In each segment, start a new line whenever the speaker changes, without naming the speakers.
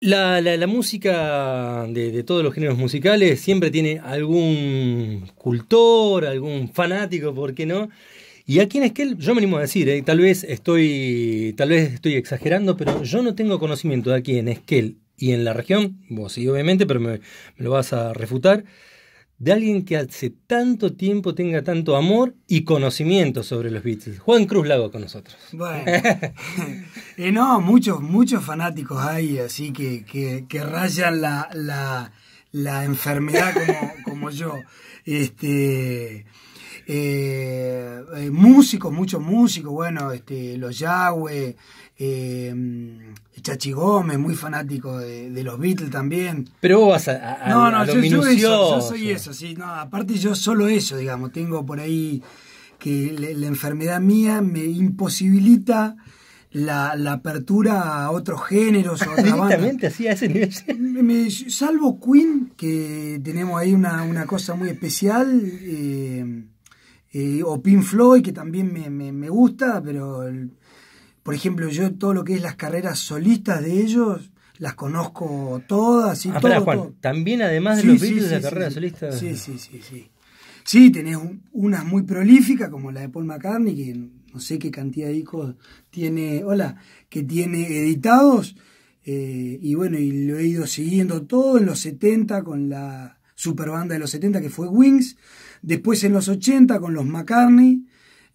La, la, la, música de, todos los géneros musicales siempre tiene algún cultor, algún fanático, ¿por qué no? Y aquí en Esquel, yo me animo a decir, eh, tal vez estoy tal vez estoy exagerando, pero yo no tengo conocimiento de aquí en Esquel y en la región, vos sí obviamente, pero me lo vas a refutar, de alguien que hace tanto tiempo tenga tanto amor y conocimiento sobre los Beatles. Juan Cruz Lago con
nosotros. Bueno, eh, no, muchos, muchos fanáticos hay, así que, que, rayan la, la, la, enfermedad como, como yo. Este, eh, eh, músicos, muchos músicos, bueno, este, los Yahweh, eh, Chachi Gómez, muy fanático de, los Beatles también. Pero vos vas a, No, no, yo, soy eso, sí. No, aparte yo solo eso, digamos. Tengo por ahí que la enfermedad mía me imposibilita la, apertura a otros géneros. A Directamente, así a ese nivel. salvo Queen, que tenemos ahí una, cosa muy especial. Eh, eh, o Pink Floyd, que también me, gusta, pero... Por ejemplo, yo todo lo que es las carreras solistas de ellos, las conozco todas y ah, Juan, También además de los vídeos de las carreras solistas. Sí, sí, sí, sí. tenés unas muy prolíficas, como la de Paul McCartney, que no sé qué cantidad de discos tiene, hola, que tiene editados. Eh, y bueno, y lo he ido siguiendo todo en los 70 con la super banda de los 70 que fue Wings. Después en los 80 con los McCartney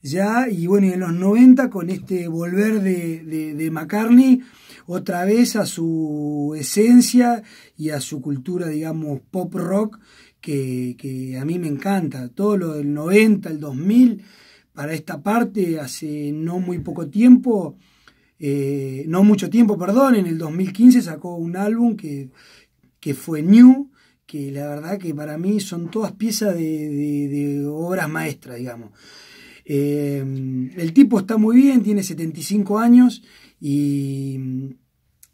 ya, y bueno, en los 90 con este volver de, de, McCartney otra vez a su esencia y a su cultura, digamos, pop rock, que, que a mí me encanta. Todo lo del 90, el 2000, para esta parte, hace no muy poco tiempo, eh, no mucho tiempo, perdón, en el 2015 sacó un álbum que, que fue New, que la verdad que para mí son todas piezas de, obras maestras, digamos. Em, el tipo está muy bien, tiene 75 años y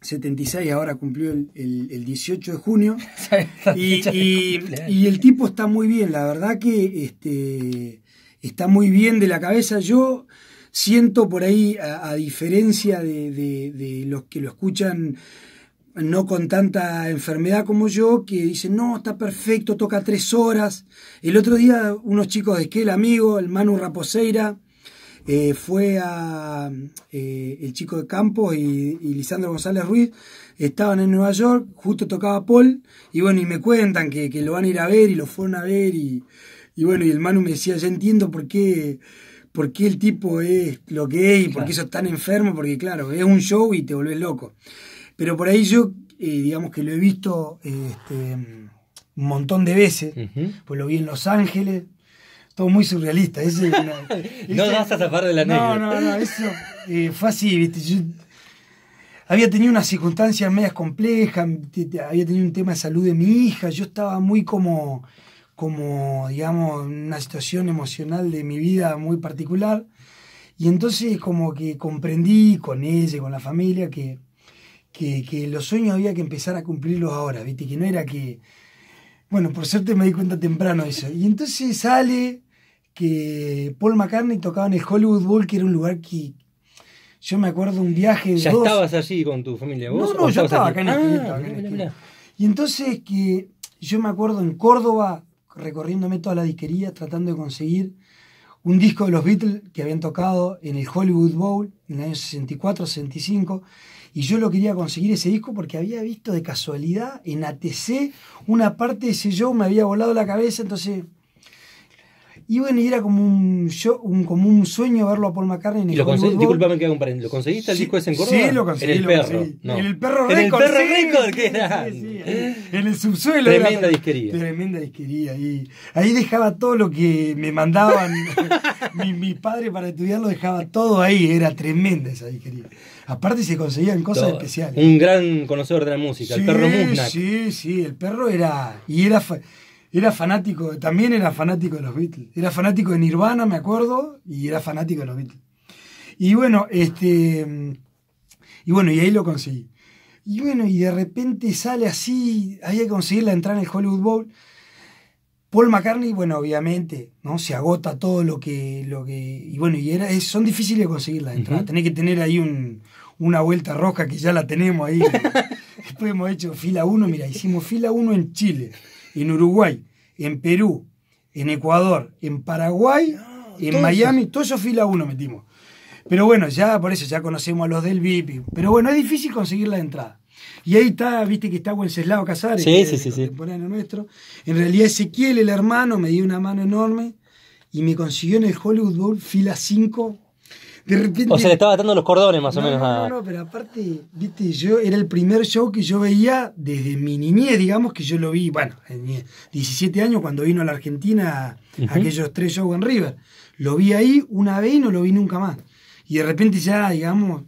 76 mm, ahora cumplió el, el, 18 de junio. y, el tipo está muy bien, la verdad que este, está muy bien de la cabeza. Yo siento por ahí, a, diferencia de, los que lo escuchan no con tanta enfermedad como yo, que dicen, no, está perfecto, toca tres horas. El otro día unos chicos de Esquel, amigo, el Manu Raposeira, eh, fue a eh, el chico de Campos y, Lisandro González Ruiz, estaban en Nueva York, justo tocaba Paul, y bueno, y me cuentan que, lo van a ir a ver y lo fueron a ver, y, bueno, y el Manu me decía, ya entiendo por qué por qué el tipo es lo que es y por qué es tan enfermo, porque claro, es un show y te volvés loco. Pero por ahí yo, eh, digamos que lo he visto este, un montón de veces, pues lo vi en Los Ángeles, todo muy surrealista.
no vas a zafar de la negra. No, no, no,
eso eh, fue así, ¿viste? había tenido unas circunstancias medias complejas, había tenido un tema de salud de mi hija, yo estaba muy como, como digamos, una situación emocional de mi vida muy particular. Y entonces como que comprendí con ella con la familia que que, los sueños había que empezar a cumplirlos ahora, ¿viste? Que no era que... Bueno, por suerte me di cuenta temprano eso. Y entonces sale que Paul McCartney tocaba en el Hollywood Bowl, que era un lugar que... Yo me acuerdo un viaje ¿Ya estabas
allí con tu familia? No, no, yo estaba acá en el ah,
Y entonces que yo me acuerdo en Córdoba, recorriéndome toda la disquería, tratando de conseguir un disco de los Beatles que habían tocado en el Hollywood Bowl en el año 64, 65 y yo lo quería conseguir ese disco porque había visto de casualidad en ATC una parte de ese Yo me había volado la cabeza, entonces y bueno, era como un, yo, un, como un sueño verlo a Paul McCartney en el ¿Y lo conseguiste? Disculpame
que haga un paréntesis. ¿Lo conseguiste el disco ese en Córdoba? Sí, lo conseguí. En el perro. En el perro récord. En el perro récord, que
sí, sí, En el subsuelo. Tremenda disquería. Tremenda disquería. Y ahí dejaba todo lo que me mandaban mi, mi, padre para estudiar, lo dejaba todo ahí. Era tremenda esa disquería. Aparte se conseguían cosas especiales.
Un gran conocedor de la música, el perro Muznak.
Sí, sí, el perro era. Y era era fanático, también era fanático de los Beatles. Era fanático de Nirvana, me acuerdo, y era fanático de los Beatles. Y bueno, este. Y bueno, y ahí lo conseguí. Y bueno, y de repente sale así, había que conseguir la entrada en el Hollywood Bowl. Paul McCartney, bueno, obviamente, ¿no? Se agota todo lo que. Lo que y bueno, y era, son difíciles de conseguir la entrada. Uh que tener ahí un, una vuelta roja que ya la tenemos ahí. Después hemos hecho fila uno, mira, hicimos fila 1 en Chile en Uruguay, en Perú, en Ecuador, en Paraguay, ah, en Miami, Todos todo eso fila 1 metimos. Pero bueno, ya por eso ya conocemos a los del VIP. Pero bueno, es difícil conseguir la entrada. Y ahí está, viste que está Wenceslao Casares, sí, sí, sí, nuestro. En realidad Ezequiel, el hermano, me dio una mano enorme y me consiguió en el Hollywood Bowl fila 5 o sea, le estaba
atando los cordones más o menos. No, no,
no, pero aparte, viste, yo era el primer show que yo veía desde mi niñez, digamos, que yo lo vi, bueno, en 17 años cuando vino a la Argentina aquellos tres shows en River. Lo vi ahí una vez y no lo vi nunca más. Y de repente ya, digamos,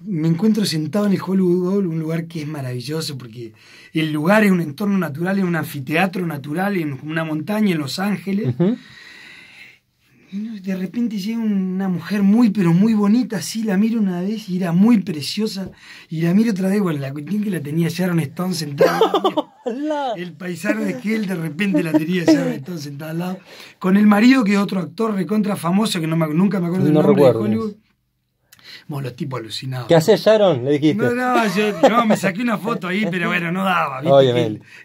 me encuentro sentado en el Hollywood un lugar que es maravilloso porque el lugar es un entorno natural, es un anfiteatro natural, en una montaña en Los Ángeles de repente llega una mujer muy, pero muy bonita, así la miro una vez y era muy preciosa. Y la miro otra vez, bueno, la cuestión que la tenía Sharon Stone sentada. el paisano de él de repente la tenía Sharon Stone sentada al lado. Con el marido, que es otro actor recontra famoso, que no me, nunca me acuerdo el nombre de Hollywood. Bueno, los tipos alucinados. ¿Qué haces,
Sharon? Le dijiste. No, no,
yo me saqué una foto ahí, pero bueno, no daba.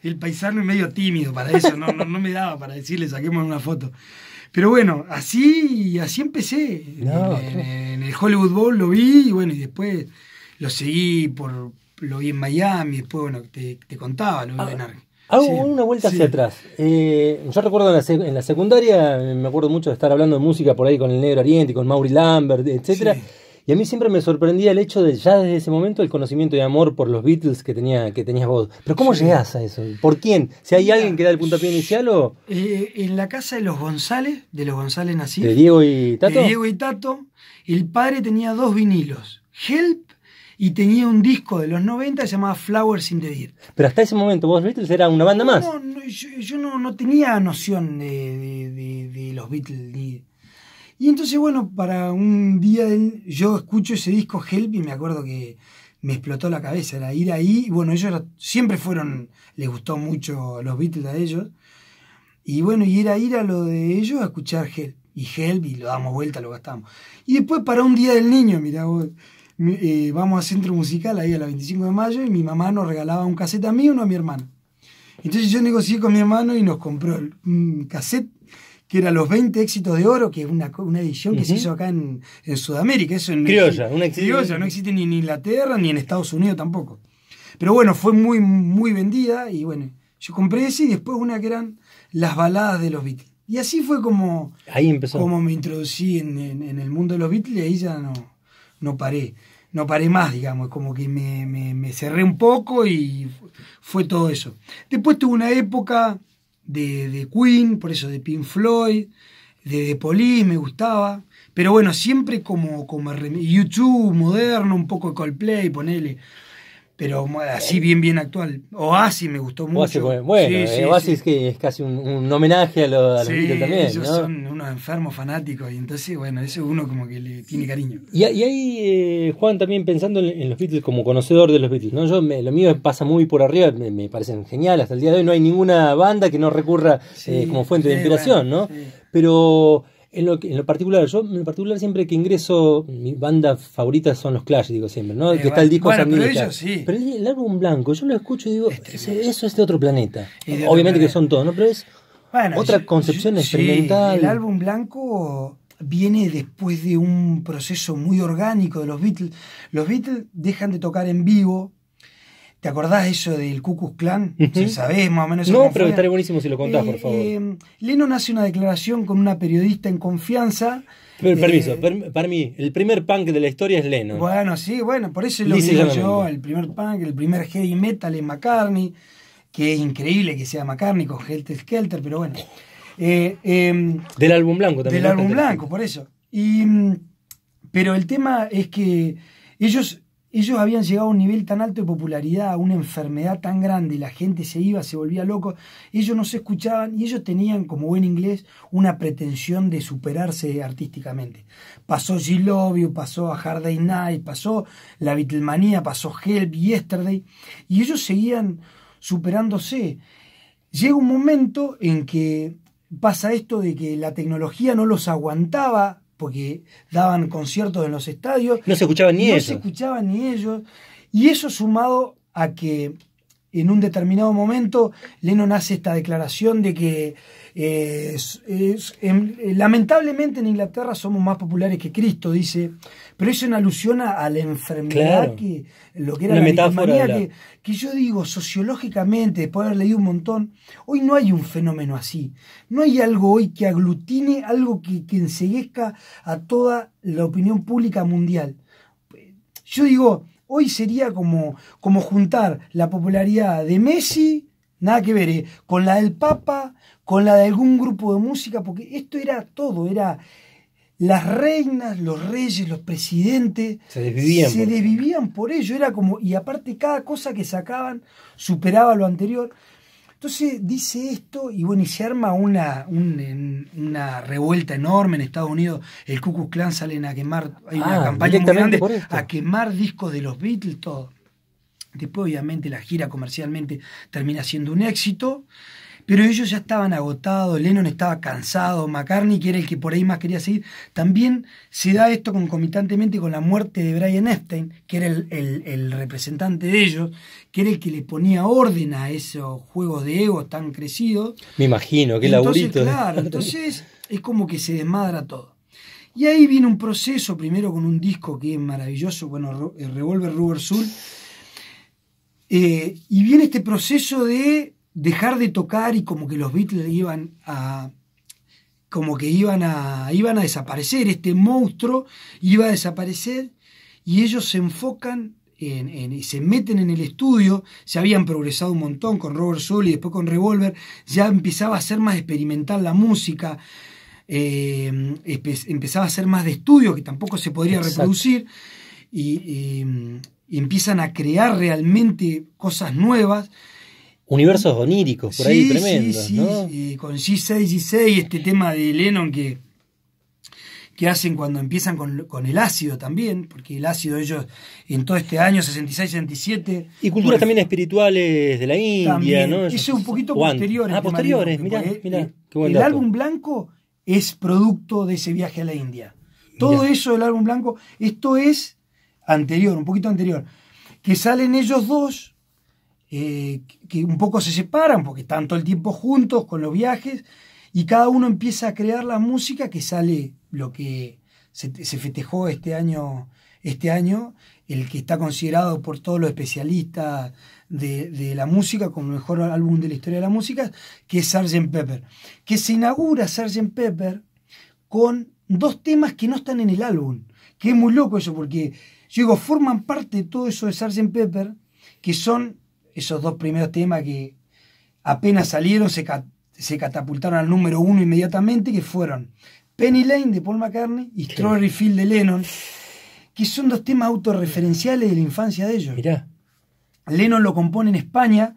El, paisano es medio tímido para eso, no, no me daba para decirle, saquemos una foto. Pero bueno, así, así empecé. en, el Hollywood Bowl lo vi y bueno, y después lo seguí por, lo vi en Miami, después bueno, te, te contaba lo Hago ah, ah, una vuelta hacia atrás. Eh,
yo recuerdo en la, secundaria, me acuerdo mucho de estar hablando de música por ahí con el Negro Oriente, con Maury Lambert, etcétera. Y a mí siempre me sorprendía el hecho de ya desde ese momento el conocimiento y amor por los Beatles que, que tenías vos. Pero ¿cómo llegás a eso? ¿Por quién? ¿Si hay alguien que da el puntapié inicial o...?
Eh, en la casa de los González, de los González nací. ¿De Diego y Tato? De Diego y Tato. El padre tenía dos vinilos, Help y tenía un disco de los 90 que se llamaba Flowers in the Pero
hasta ese momento vos Beatles era una
banda más. No, yo, no, tenía noción de, de los Beatles ni y entonces, bueno, para un día del, yo escucho ese disco Help y me acuerdo que me explotó la cabeza, era ir ahí. Y bueno, ellos siempre fueron, les gustó mucho los Beatles a ellos. Y bueno, y era ir a lo de ellos a escuchar Help. Y Help, y lo damos vuelta, lo gastamos. Y después para un día del niño, mira vos, eh, vamos a Centro Musical ahí a la 25 de mayo y mi mamá nos regalaba un cassette a mí y uno a mi hermano. Entonces yo negocié con mi hermano y nos compró un cassette que era Los 20 Éxitos de Oro, que es una, edición que se hizo acá en, Sudamérica. Eso criolla, una criolla, no existe ni en Inglaterra ni en Estados Unidos tampoco. Pero bueno, fue muy, muy vendida y bueno, yo compré ese y después una que eran las baladas de los Beatles. Y así fue como, como me introducí en, el mundo de los Beatles y ahí ya no, no paré. No paré más, digamos, como que me cerré un poco y fue todo eso. Después tuve una época de, de Queen, por eso de Pink Floyd, de de Police me gustaba. Pero bueno, siempre como, como YouTube moderno, un poco de Coldplay, ponele pero así bien, bien actual. Oasis me gustó mucho. Oasis,
que es casi un, homenaje a, los Beatles también. Ellos son
unos enfermos fanáticos y entonces, bueno, eso uno como que le tiene cariño.
Y, ahí, eh, Juan, también pensando en, los Beatles como conocedor de los Beatles, ¿no? Yo, lo mío pasa muy por arriba, me, parecen genial. Hasta el día de hoy no hay ninguna banda que no recurra eh, como fuente de inspiración, ¿no? Pero en lo, en particular, yo en lo particular siempre que ingreso, mi banda favorita son los Clash, digo siempre, ¿no? Eh, que está el disco bueno, pero, pero el, álbum blanco, yo lo escucho y digo, eso es de otro planeta. Obviamente que son todos, ¿no? Pero es otra concepción experimental. el
álbum blanco viene después de un proceso muy orgánico de los Beatles. Los Beatles dejan de tocar en vivo ¿Te acordás eso del Cucus Clan? Si sabés más o menos. No, pero estaría buenísimo si lo contás, por eh, favor. Eh, Lennon hace una declaración con una periodista en confianza. permiso,
para mí, el primer punk de la historia es Lennon.
Bueno, sí, bueno, por eso lo digo yo, el primer punk, el primer heavy metal en McCartney, que es increíble que sea McCartney con Helter Skelter, pero bueno. Eh, em,
del álbum blanco también. Del álbum blanco,
por eso. Y, mm, pero el tema es que ellos ellos habían llegado a un nivel tan alto de popularidad, a una enfermedad tan grande, la gente se iba, se volvía loco, ellos no se escuchaban y ellos tenían, como buen inglés, una pretensión de superarse artísticamente. Pasó G Love pasó a Hard Day Night, pasó la Beatlemania, pasó Help, Yesterday, y ellos seguían superándose. Llega un momento en que pasa esto de que la tecnología no los aguantaba porque daban conciertos en los estadios. No se escuchaban ni ellos. No se escuchaban ni ellos. Y eso sumado a que en un determinado momento Lennon hace esta declaración de que es, em, eh, lamentablemente en Inglaterra somos más populares que Cristo, dice, pero eso en alusión a, la enfermedad que lo que era la metáfora Que, yo digo sociológicamente, después de haber leído un montón, hoy no hay un fenómeno así, no hay algo hoy que aglutine, algo que, enseguezca a toda la opinión pública mundial. Yo digo, hoy sería como, como juntar la popularidad de Messi, Nada que ver eh. con la del Papa, con la de algún grupo de música, porque esto era todo, era las reinas, los reyes, los presidentes. Se desvivían. por ello, era como, y aparte cada cosa que sacaban superaba lo anterior. Entonces dice esto y bueno, y se arma una, una revuelta enorme en Estados Unidos. El Ku Clan salen a quemar, hay una ah, campaña muy grande, a quemar discos de los Beatles, todo. Después, obviamente, la gira comercialmente termina siendo un éxito, pero ellos ya estaban agotados, Lennon estaba cansado, McCartney, que era el que por ahí más quería seguir. También se da esto concomitantemente con la muerte de Brian Epstein, que era el, representante de ellos, que era el que le ponía orden a esos juegos de ego tan crecidos.
Me imagino, qué entonces, laburito. ¿eh? Claro, entonces
es como que se desmadra todo. Y ahí viene un proceso, primero con un disco que es maravilloso, bueno, eh, Revolver Rubber Soul, eh, y viene este proceso de dejar de tocar y como que los Beatles iban a como que iban a iban a desaparecer este monstruo iba a desaparecer y ellos se enfocan en, y se meten en el estudio, se habían progresado un montón con Robert Soul y después con Revolver, ya empezaba a ser más experimental la música, eh, empezaba a ser más de estudio, que tampoco se podría reproducir, y, y empiezan a crear realmente cosas nuevas.
Universos oníricos, por ahí tremendos. Sí, ¿no?
sí. con G6, G6, este tema de Lennon que, que hacen cuando empiezan con, el ácido también, porque el ácido ellos en todo este año 66-67... Y culturas
también espirituales de la India, Eso es un poquito ah, este posteriores,
eh, el álbum blanco es producto de ese viaje a la India. Todo eso del álbum blanco, esto es anterior, un poquito anterior, que salen ellos dos, eh, que un poco se separan porque están todo el tiempo juntos con los viajes y cada uno empieza a crear la música que sale lo que se, festejó este año, este año, el que está considerado por todos los especialistas de, la música como el mejor álbum de la historia de la música, que es Sgt. Pepper, que se inaugura Sgt. Pepper con dos temas que no están en el álbum, que es muy loco eso porque yo digo, forman parte de todo eso de Sgt. Pepper, que son esos dos primeros temas que apenas salieron, se, catapultaron al número uno inmediatamente, que fueron Penny Lane de Paul McCartney y Strawberry Field de Lennon, que son dos temas autorreferenciales de la infancia de ellos. Mirá. Lennon lo compone en España,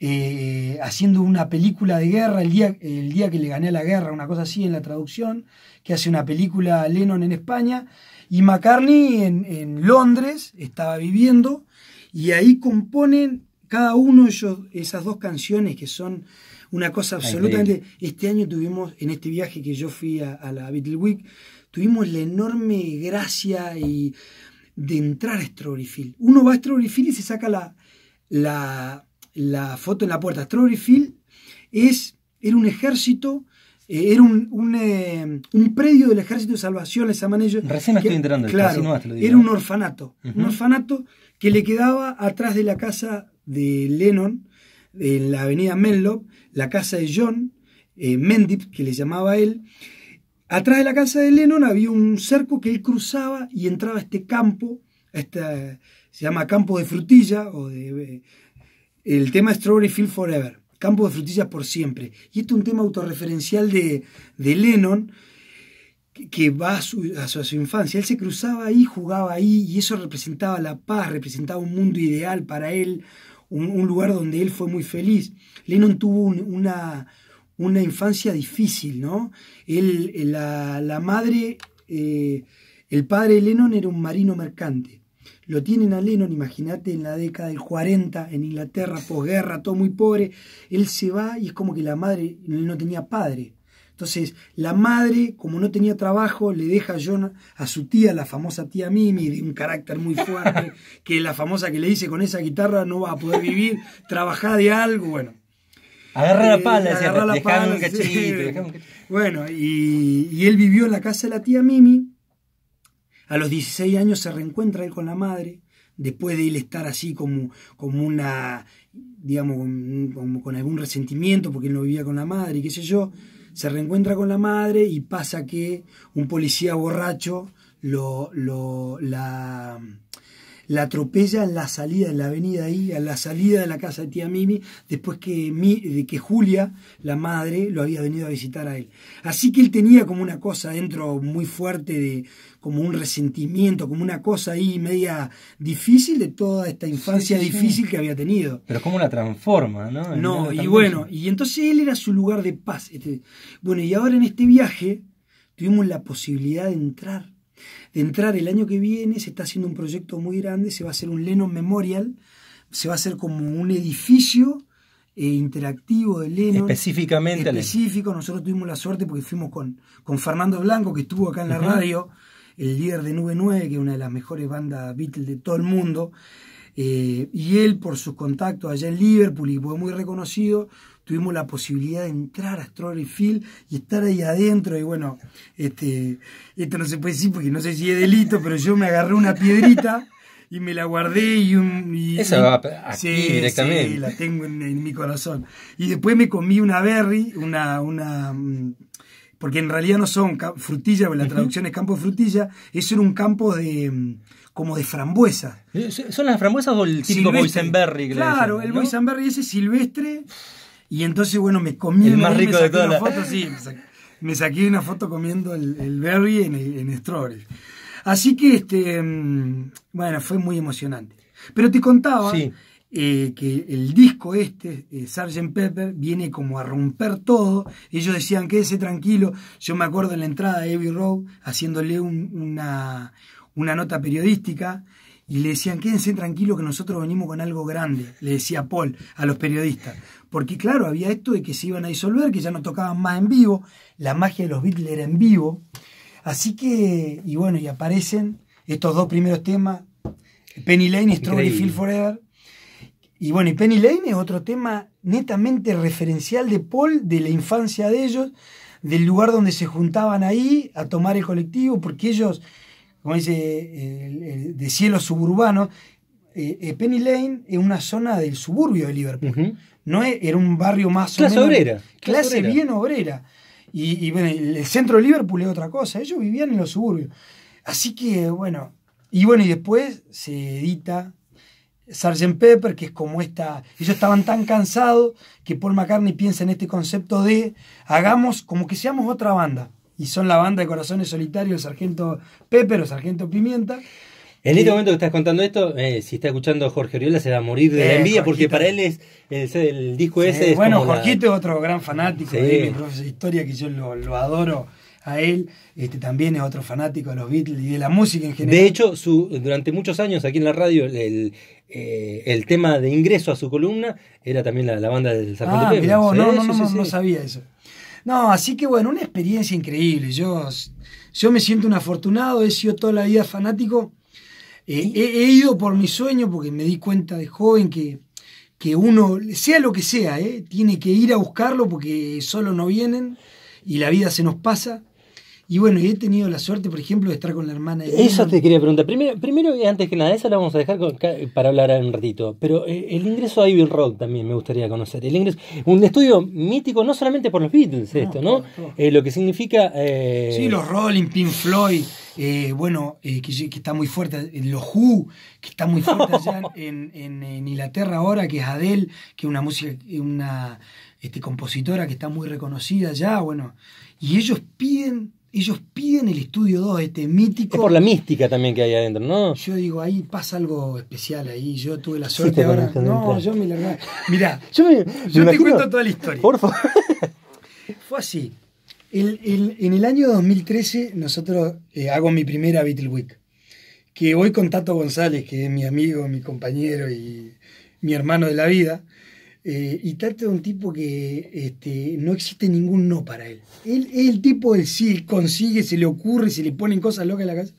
eh, haciendo una película de guerra, el día, el día que le gané la guerra, una cosa así en la traducción, que hace una película Lennon en España, y McCartney en, Londres estaba viviendo y ahí componen cada uno ellos esas dos canciones que son una cosa ah, absolutamente. Este año tuvimos, en este viaje que yo fui a, la Beatle Week, tuvimos la enorme gracia y de entrar a Strawberry Field. Uno va a Strawberry Field y se saca la, la, foto en la puerta. Strawberry Field es, era un ejército eh, era eh, un, predio del Ejército de Salvación, les llaman ellos. Recién me estoy enterando, claro, Era un orfanato, un orfanato que le quedaba atrás de la casa de Lennon, en la avenida Menlo, la casa de John, eh, Mendip, que le llamaba él. Atrás de la casa de Lennon había un cerco que él cruzaba y entraba a este campo, se llama campo de frutilla, o de, el tema Strawberry Field Forever. Campo de Frutillas por siempre. Y este es un tema autorreferencial de, de Lennon que va a su, infancia. Él se cruzaba ahí, jugaba ahí, y eso representaba la paz, representaba un mundo ideal para él, un, lugar donde él fue muy feliz. Lennon tuvo una, infancia difícil, ¿no? Él, eh, la, madre, eh, el padre de Lennon era un marino mercante. Lo tienen a Lennon, imagínate, en la década del 40, en Inglaterra, posguerra, todo muy pobre. Él se va y es como que la madre no tenía padre. Entonces, la madre, como no tenía trabajo, le deja a John a su tía, la famosa tía Mimi, de un carácter muy fuerte, que la famosa que le dice con esa guitarra no va a poder vivir, trabajar de algo, bueno. Agarra la eh, pala, agarra Bueno, y él vivió en la casa de la tía Mimi, a los 16 años se reencuentra él con la madre, después de él estar así como, como una, digamos, con, con algún resentimiento porque él no vivía con la madre y qué sé yo, se reencuentra con la madre y pasa que un policía borracho lo, lo, la, la atropella en la salida, en la avenida ahí, a la salida de la casa de tía Mimi, después que, de que Julia, la madre, lo había venido a visitar a él. Así que él tenía como una cosa dentro muy fuerte de como un resentimiento, como una cosa ahí media difícil de toda esta infancia difícil que había tenido.
Pero como la transforma, ¿no? no, y bueno,
y entonces él era su lugar de paz. Este, bueno, y ahora en este viaje tuvimos la posibilidad de entrar de entrar el año que viene, se está haciendo un proyecto muy grande, se va a hacer un Lennon Memorial, se va a hacer como un edificio eh, interactivo de Lennon. Específicamente. Específico, nosotros tuvimos la suerte porque fuimos con, Fernando Blanco, que estuvo acá en la radio, el líder de Nube 9, que es una de las mejores bandas Beatles de todo el mundo. Eh, y él, por sus contactos allá en Liverpool, y fue muy reconocido, tuvimos la posibilidad de entrar a Strawberry Field y estar ahí adentro. Y bueno, este, esto no se puede decir porque no sé si es delito, pero yo me agarré una piedrita y me la guardé y un. Esa va aquí directamente. Sí, la tengo en, mi corazón. Y después me comí una berry, una. una mm, porque en realidad no son frutillas, la traducción es campo de frutilla, eso era un campo de mm, como de frambuesa. ¿Son las frambuesas o el típico boysenberry? Claro, el ¿no? ese silvestre y entonces, bueno, me comí el más rico me de todas las sí, me, saqué una foto comiendo el, el berry en, en Así que, este, mm, bueno, fue muy emocionante. Pero te contaba eh, que el disco este, eh, Sgt. Pepper, viene como a romper todo. Ellos decían, ese tranquilo. Yo me acuerdo en la entrada de Abbey Road haciéndole una, una nota periodística y le decían, quédense tranquilos que nosotros venimos con algo grande, le decía Paul a los periodistas. Porque claro, había esto de que se iban a disolver, que ya no tocaban más en vivo, la magia de los Beatles era en vivo. Así que, y bueno, y aparecen estos dos primeros temas, Penny Lane, y Strawberry Field Forever. Y bueno, y Penny Lane es otro tema netamente referencial de Paul, de la infancia de ellos, del lugar donde se juntaban ahí a tomar el colectivo, porque ellos como dice, de cielo suburbano. Eh, eh, Penny Lane es una zona del suburbio de Liverpool. No era un barrio más clase obrera. Clase, bien obrera. Y, bueno, el centro de Liverpool es otra cosa. Ellos vivían en los suburbios. Así que, bueno. Y bueno, y después se edita Sgt. Pepper, que es como esta. Ellos estaban tan cansados que Paul McCartney piensa en este concepto de hagamos como que seamos otra banda y son la banda de Corazones Solitarios, Sargento Pepper o Sargento Pimienta. En este momento
que estás contando esto, eh, si está escuchando Jorge Oriola se va a morir de eh, envidia porque para él es, el disco ese. Es bueno, Jorgito
es otro gran fanático de mi historia que yo lo, adoro a él. Este también es otro fanático de los Beatles y de la música en general. De
hecho, su, durante muchos años aquí en la radio el, el eh, tema de ingreso a su columna era también la, banda del Sargento ah, no, no, no, no
sabía eso. No, así que bueno, una experiencia increíble. Yo, yo me siento un afortunado, he sido toda la vida fanático. Eh, he, ido por mi sueño porque me di cuenta de joven que, que uno, sea lo que sea, eh, tiene que ir a buscarlo porque solo no vienen y la vida se nos pasa. Y bueno, he tenido la suerte, por ejemplo, de estar con la hermana de
Eso te quería preguntar. Primero, antes que nada, esa la vamos a dejar para hablar un ratito. Pero eh, el ingreso a Ivy Rock también me gustaría conocer. El un estudio mítico, no solamente por los Beatles, esto, ¿no? Eh, lo que significa. Eh, sí, los
Rolling, Pink Floyd. bueno, que, está muy fuerte, los Who, que está muy fuerte allá en, Inglaterra ahora, que es Adele, que es una música, una este, compositora que está muy reconocida ya bueno, y ellos piden ellos piden el estudio 2, este mítico. Es por la mística también que hay adentro, ¿no? Yo digo, ahí pasa algo especial ahí. Yo tuve la suerte ahora. No, yo me la Mirá, yo, te cuento toda la historia. Por favor. Fue así. en el año 2013, nosotros eh, hago mi primera Beatle Week. Que voy con Tato González, que es mi amigo, mi compañero y mi hermano de la vida. Eh, y trata de un tipo que este, no existe ningún no para él. Él es el tipo del sí, consigue, se le ocurre, se le ponen cosas locas en la casa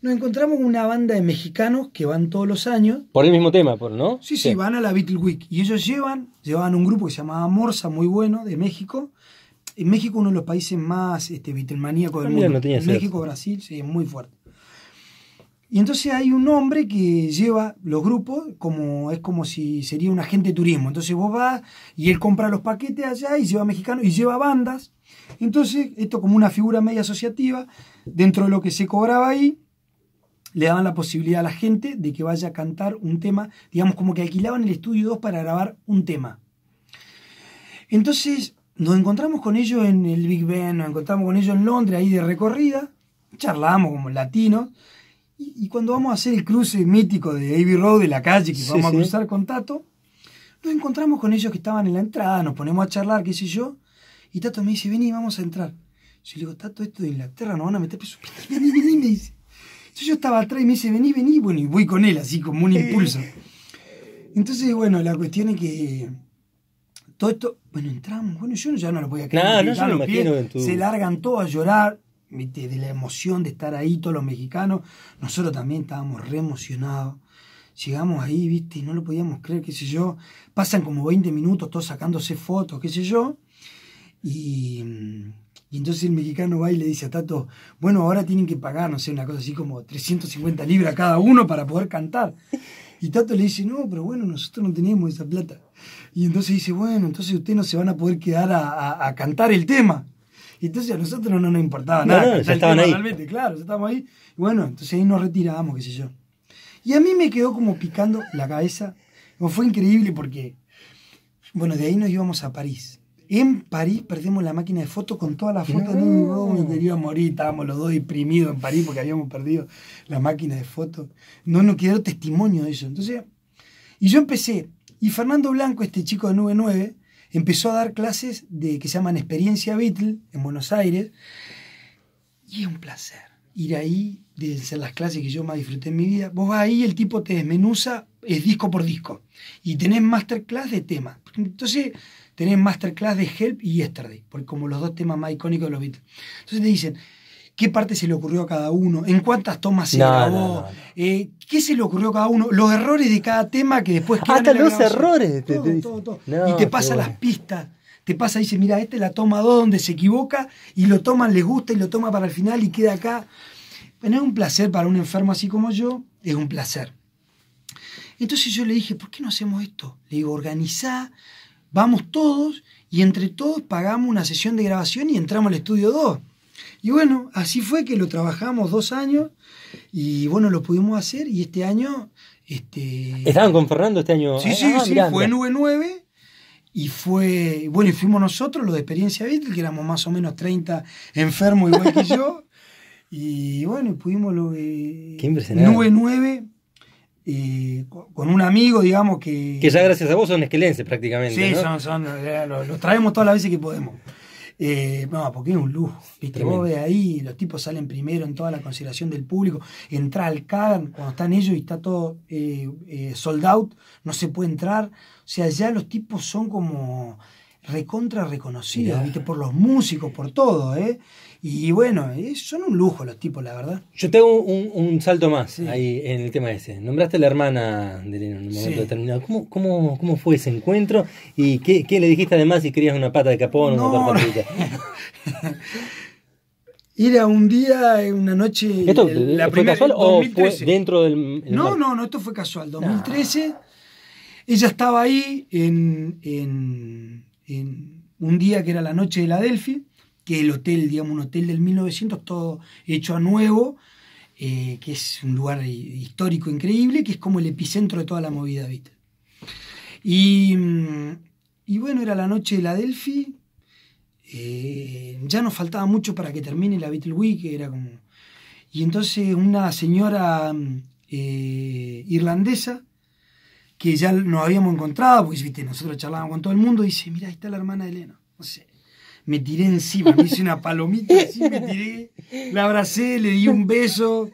Nos encontramos una banda de mexicanos que van todos los años.
Por el mismo tema, por, ¿no? Sí, sí, van
a la Beatle Week. Y ellos llevan, llevaban un grupo que se llamaba Morsa, muy bueno, de México. En México uno de los países más este, Beatlemaníacos del ah, mundo. México, Brasil, sí, es muy fuerte. Y entonces hay un hombre que lleva los grupos, como es como si sería un agente de turismo. Entonces vos vas y él compra los paquetes allá y lleva mexicanos y lleva bandas. Entonces, esto como una figura media asociativa, dentro de lo que se cobraba ahí, le daban la posibilidad a la gente de que vaya a cantar un tema, digamos como que alquilaban el estudio 2 para grabar un tema. Entonces, nos encontramos con ellos en el Big Ben, nos encontramos con ellos en Londres, ahí de recorrida, charlábamos como latinos y, cuando vamos a hacer el cruce mítico de Abbey Road, de la calle que vamos a cruzar con Tato, nos encontramos con ellos que estaban en la entrada, nos ponemos a charlar, qué sé yo, y Tato me dice, vení, vamos a entrar. Yo le digo, Tato, esto de Inglaterra no van a meter peso Vení, vení, me dice. yo estaba atrás y me dice, vení, vení, bueno, y voy con él, así como un impulso. Entonces, bueno, la cuestión es que todo esto, bueno, entramos, bueno, yo ya no lo a creer. no, no Se largan todos a llorar, de la emoción de estar ahí todos los mexicanos, nosotros también estábamos re emocionados. Llegamos ahí, viste, y no lo podíamos creer, qué sé yo. Pasan como 20 minutos todos sacándose fotos, qué sé yo. Y, entonces el mexicano va y le dice a Tato, bueno, ahora tienen que pagar, no sé, una cosa así como 350 libras cada uno para poder cantar. Y Tato le dice, no, pero bueno, nosotros no tenemos esa plata. Y entonces dice, bueno, entonces ustedes no se van a poder quedar a cantar el tema. Y entonces a nosotros no nos importaba nada. No, ya estaban ahí. claro, ya estábamos ahí. Y bueno, entonces ahí nos retirábamos, qué sé yo. Y a mí me quedó como picando la cabeza. Fue increíble porque, bueno, de ahí nos íbamos a París. En París perdimos la máquina de fotos con todas las fotos. No. no, me quería morir, estábamos los dos deprimidos en París porque habíamos perdido la máquina de fotos. No nos quedó testimonio de eso. Entonces, y yo empecé. Y Fernando Blanco, este chico de 9 empezó a dar clases de, que se llaman Experiencia Beatle en Buenos Aires. Y es un placer ir ahí, de ser las clases que yo más disfruté en mi vida. Vos vas ahí, el tipo te desmenuza, es disco por disco. Y tenés masterclass de tema. Entonces, tenés masterclass de Help y Yesterday, porque como los dos temas más icónicos de los Beatles. Entonces te dicen, qué parte se le ocurrió a cada uno, en cuántas tomas se grabó, eh, qué se le ocurrió a cada uno, los errores de cada tema que después quedan Hasta los errores. todo, y te pasa las pistas. Te pasa y dice, mira, este la toma 2 donde se equivoca y lo toman, les gusta y lo toma para el final y queda acá. Bueno, es un placer para un enfermo así como yo, es un placer. Entonces yo le dije, ¿por qué no hacemos esto? Le digo, organizá, vamos todos y entre todos pagamos una sesión de grabación y entramos al estudio 2. Y bueno, así fue que lo trabajamos dos años y bueno, lo pudimos hacer y este año...
Este... ¿Estaban con Fernando este año? Sí, ah, sí, sí, fue en
V9 y fue, bueno, y fuimos nosotros los de Experiencia Vital que éramos más o menos 30 enfermos igual que yo. Y bueno, pudimos lo de... Eh, 9 eh, con un amigo, digamos que... Que ya
gracias a vos son esquelenses prácticamente. Sí, son, son,
eh, los traemos todas las veces que podemos. Eh, no, porque es un lujo. ¿viste? Vos de ahí, los tipos salen primero en toda la consideración del público. Entra al Kagan cuando están ellos y está todo eh, eh, sold out, no se puede entrar. O sea, ya los tipos son como recontra reconocidos, ¿viste? por los músicos, por todo. ¿eh? Y bueno, eh, son un lujo los tipos, la verdad. Yo tengo un,
un salto más ahí en el tema ese. Nombraste a la hermana de en un momento determinado. ¿Cómo, cómo, cómo fue ese encuentro? ¿Y qué, le dijiste además si querías una pata de capón o una torta
Era un día, una noche. ¿Esto fue casual o fue dentro del.? no, no, no, esto fue casual. 2013. Ah. Ella estaba ahí en, en, en un día que era la noche de la Delphi que el hotel, digamos, un hotel del 1900, todo hecho a nuevo, eh, que es un lugar histórico increíble, que es como el epicentro de toda la movida, ¿viste? Y, mm, bueno, era la noche de la Delphi, eh, ya nos faltaba mucho para que termine la Beatle Week, era como... Y entonces una señora mm, eh, irlandesa, que ya nos habíamos encontrado, porque ¿viste? nosotros charlábamos con todo el mundo, dice, mira, ahí está la hermana de Elena, no sé me tiré encima, me hice una palomita así, me tiré, la abracé, le di un beso,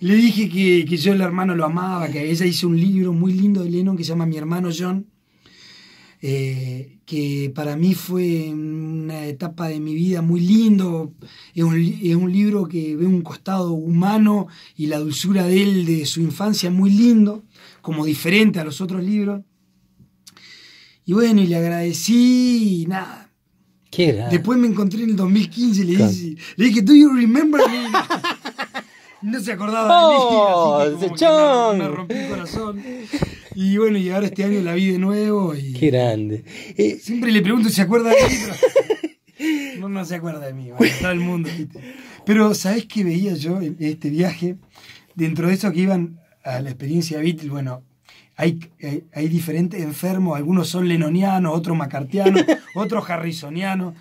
le dije que, yo el hermano lo amaba, que ella hizo un libro muy lindo de Lennon que se llama Mi hermano John, eh, que para mí fue una etapa de mi vida muy lindo, es un, es un libro que ve un costado humano y la dulzura de él, de su infancia, muy lindo, como diferente a los otros libros. Y bueno, y le agradecí y nada, Qué Después me encontré en el 2015 y le, dije, le dije, ¿Do you remember me? no se acordaba de mí, así que oh, me, rompí el corazón. Y bueno, y ahora este año la vi de nuevo. Y Qué grande. Eh, siempre le pregunto si se acuerda de mí, pero no, no se acuerda de mí, Bueno, todo el mundo. Pero ¿sabés qué veía yo en este viaje? Dentro de eso que iban a la experiencia Beatles, bueno, hay, hay, diferentes enfermos, algunos son lenonianos, otros macartianos, otros harrisonianos.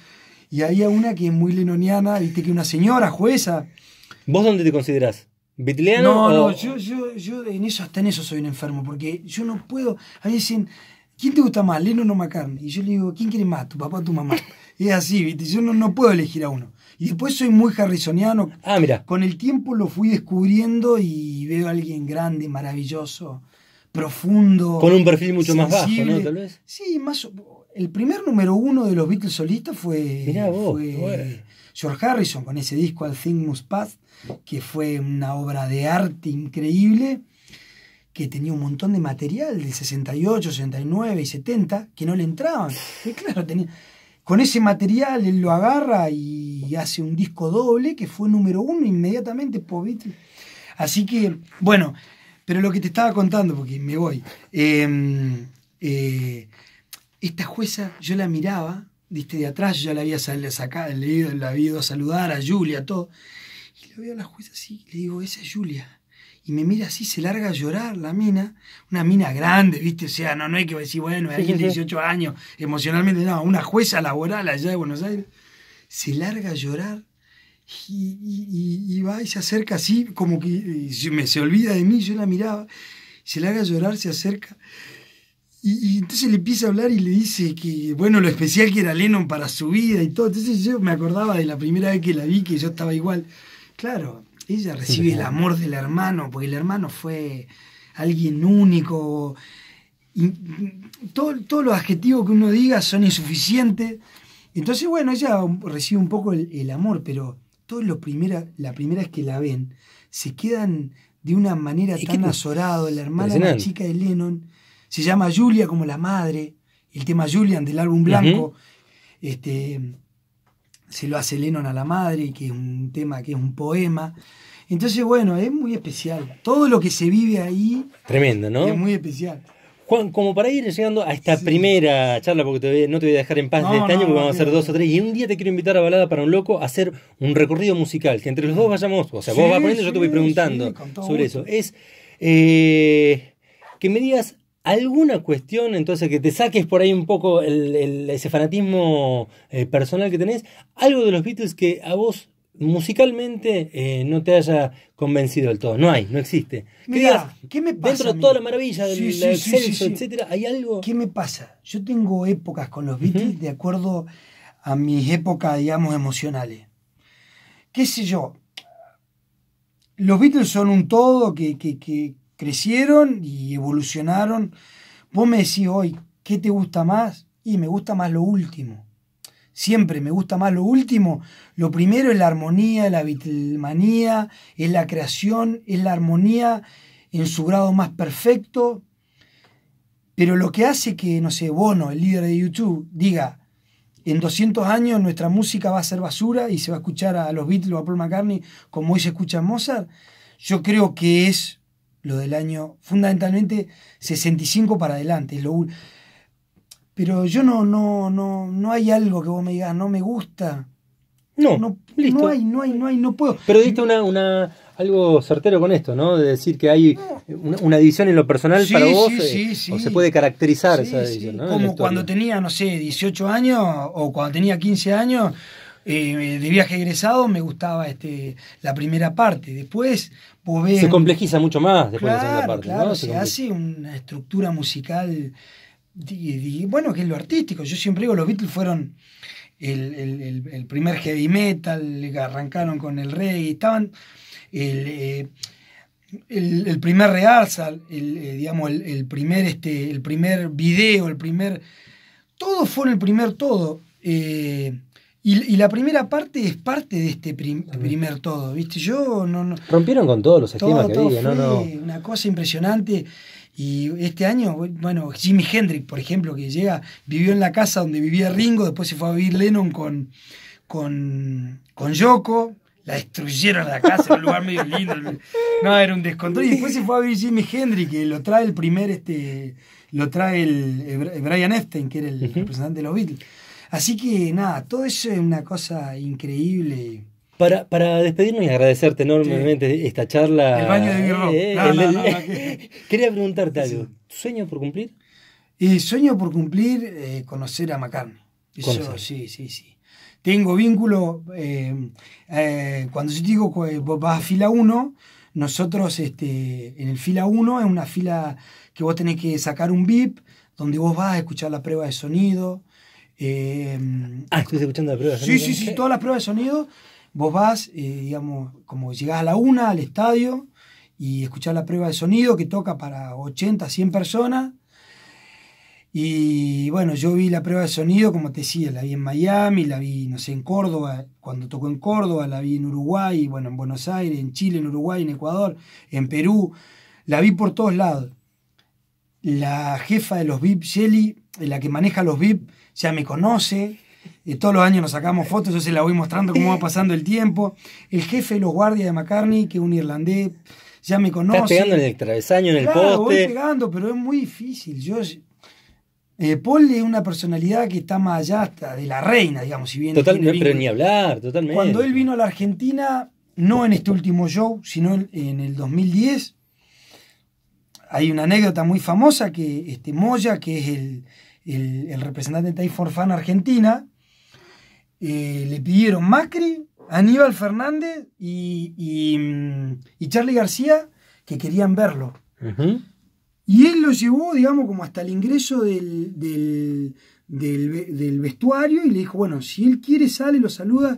Y había una que es muy lenoniana, viste que una señora jueza. ¿Vos dónde te considerás? ¿Bitleano? No, no, yo, yo, yo, en eso, hasta en eso soy un enfermo, porque yo no puedo. A mí dicen, ¿quién te gusta más, Lennon o McCartney? Y yo le digo, ¿quién quiere más, tu papá o tu mamá? es así, viste, yo no, no puedo elegir a uno. Y después soy muy harrisoniano. Ah, mira. Con el tiempo lo fui descubriendo y veo a alguien grande, maravilloso profundo. Con un perfil mucho más bajo, ¿no? Tal vez. Sí, más. El primer número uno de los Beatles solistas fue, George Harrison con ese disco Al Thing Must Pass, que fue una obra de arte increíble, que tenía un montón de material del 68, 69 y 70 que no le entraban. claro, tenía, con ese material él lo agarra y hace un disco doble que fue número uno inmediatamente por Beatles. Así que, bueno, pero lo que te estaba contando, porque me voy, em, eh, esta jueza yo la miraba, viste, de atrás, yo ya la había sacado, la había ido a saludar a Julia, todo. Y la veo a la jueza así, le digo, esa es Julia. Y me mira así, se larga a llorar la mina, una mina grande, ¿viste? O sea, no, no hay que decir, bueno, hay alguien de 18 años, emocionalmente, no, una jueza laboral allá de Buenos Aires. Se larga a llorar y, va y se acerca así, como que me, se olvida de mí, yo la miraba, se la haga llorar, se acerca. Y, entonces le empieza a hablar y le dice que, bueno, lo especial que era Lennon para su vida y todo. Entonces yo me acordaba de la primera vez que la vi, que yo estaba igual. Claro, ella recibe el amor del hermano, porque el hermano fue alguien único. Mm, todos los adjetivos que uno diga son insuficientes. Entonces, bueno, ella recibe un poco el amor, pero todo lo primera, la primera es que la ven, se quedan de una manera tan La hermana de la chica de Lennon se llama Julia como la madre. El tema Julian del álbum blanco. Este se lo hace Lennon a la madre, que es un tema, que es un poema. Entonces, bueno, es muy especial. Todo lo que se vive ahí.
Tremendo, ¿no? Es muy
especial. Juan, como para ir
llegando a esta primera charla, porque no te voy a dejar en paz de este año, porque vamos a hacer dos o tres, y un día te quiero invitar a Balada para un Loco a hacer un recorrido musical, que entre los dos vayamos, o sea, vos vas poniendo, yo te voy preguntando sobre eso. Es eh, que me digas alguna cuestión, entonces, que te saques por ahí un poco el, ese fanatismo eh, personal que tenés, algo de los Beatles que a vos musicalmente eh, no te haya convencido del todo. No hay, no existe.
Mira, ¿qué me pasa? Dentro de toda la maravilla del sí, etcétera, ¿hay algo? ¿Qué me pasa? Yo tengo épocas con los Beatles de acuerdo a mis épocas, digamos, emocionales. ¿Qué sé yo? Los Beatles son un todo que, que, que crecieron y evolucionaron. Vos me decís hoy, ¿qué te gusta más? Y me gusta más lo último. Siempre me gusta más lo último. Lo primero es la armonía, la bitmanía, es la creación, es la armonía en su grado más perfecto. Pero lo que hace que, no sé, Bono, el líder de YouTube, diga, en 200 años nuestra música va a ser basura y se va a escuchar a los Beatles o a Paul McCartney como hoy se escucha a Mozart, yo creo que es lo del año fundamentalmente 65 para adelante. lo, pero yo no, no, no, no hay algo que vos me digas, no me gusta. No, no, no hay, no hay, no hay, no puedo.
Pero diste una, una, algo certero con esto, ¿no? De decir que hay una, edición división en lo personal para vos, eh, sí, sí, o se puede caracterizar esa división, ¿no? Como cuando
tenía, no sé, 18 años o cuando tenía 15 años, eh, de viaje egresado me gustaba este la primera parte. Después vos ves... Se
complejiza mucho más después de la segunda parte, claro, ¿no? se hace
una estructura musical bueno, que es lo artístico. Yo siempre digo, los Beatles fueron el, primer heavy metal, arrancaron con el rey estaban eh, el, primer rehearsal, el, eh, digamos, el, primer este, el primer video, el primer. Todo fue el primer todo. Eh, y, la primera parte es parte de este primer todo, ¿viste? Yo no,
Rompieron con todos los esquemas que todo
Una cosa impresionante. Y este año, bueno, Jimi Hendrix, por ejemplo, que llega, vivió en la casa donde vivía Ringo, después se fue a vivir Lennon con, con, con Yoko, la destruyeron la casa era un lugar medio lindo. No, era un descontrol. Y después se fue a vivir Jimi Hendrix, que lo trae el primer, este, lo trae el, Brian Epstein, que era el representante de los Beatles. Así que nada, todo eso es una cosa increíble
para, para despedirnos y agradecerte enormemente esta charla. El baño de mi eh,
Quería preguntarte algo. ¿Sueño por cumplir? Y sueño por cumplir eh, conocer a Macarne. Eso, sí, sí, sí. Tengo vínculo. Eh, cuando yo digo que vas a fila 1, nosotros este, en el fila 1 es una fila que vos tenés que sacar un VIP, donde vos vas a escuchar la prueba de sonido. ah, estoy escuchando la prueba de sonido. Sí, sí, sí, todas las pruebas de sonido Vos vas, eh, digamos, como llegás a la una al estadio y escuchás la prueba de sonido que toca para 80, 100 personas. Y bueno, yo vi la prueba de sonido, como te decía, la vi en Miami, la vi, no sé, en Córdoba, cuando tocó en Córdoba, la vi en Uruguay, bueno, en Buenos Aires, en Chile, en Uruguay, en Ecuador, en Perú, la vi por todos lados. La jefa de los VIP, Shelly, la que maneja los VIP, ya me conoce, todos los años nos sacamos fotos, yo se la voy mostrando cómo va pasando el tiempo. El jefe de los guardias de McCartney, que es un irlandés, ya me conoce. Estás pegando en el
travesaño, en el poste. voy
pegando, pero es muy difícil. Yo, eh, Paul es una personalidad que está más allá hasta de la reina, digamos, si bien... pero
ni hablar, totalmente. Cuando
él vino a la Argentina, no en este último show, sino en, el 2010, hay una anécdota muy famosa que este Moya, que es el, representante de Time for Fan Argentina, eh, le pidieron Macri, Aníbal Fernández y, mm, Charly Charlie García que querían verlo. Y él lo llevó, digamos, como hasta el ingreso del, vestuario y le dijo, bueno, si él quiere sale, lo saluda.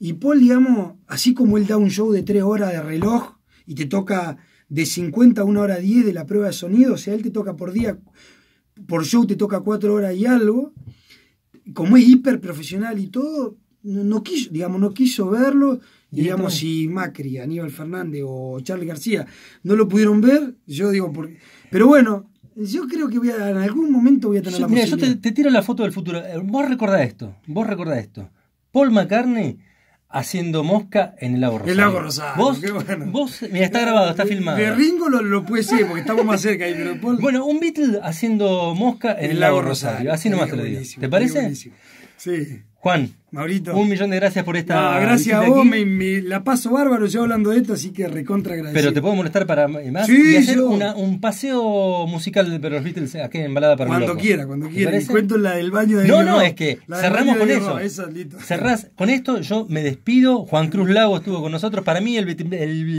Y Paul, digamos, así como él da un show de tres horas de reloj y te toca de 50 a una hora 10 de la prueba de sonido, o sea, él te toca por día, por show te toca cuatro horas y algo, como es hiper profesional y todo, no, quiso, digamos, no quiso verlo. digamos, si Macri, Aníbal Fernández o Charles García no lo pudieron ver, yo digo, porque... pero bueno, yo creo que voy a, en algún momento voy a tener la la Mira, yo
te, tiro la foto del futuro. Eh, vos recordá esto, vos recordá esto. Paul McCartney haciendo mosca en el lago rosado. El lago Rosario. Vos, mira, está grabado, está filmado. De Ringo lo, puede ser, porque estamos más cerca ahí, Bueno, un Beatle haciendo mosca en el, lago Rosario. Así nomás te lo digo. ¿Te parece? Sí. Juan, Un millón de gracias por esta. gracias a vos, me,
la paso bárbaro yo hablando de esto, así que recontra agradecido. Pero te
puedo molestar para más sí, y hacer una, un paseo musical de los Beatles eh, aquí en Balada para Cuando quiera, cuando quiera. cuento la
del baño de No, no, es que cerramos con eso. Cerrás
con esto, yo me despido. Juan Cruz Lago estuvo con nosotros. Para mí, el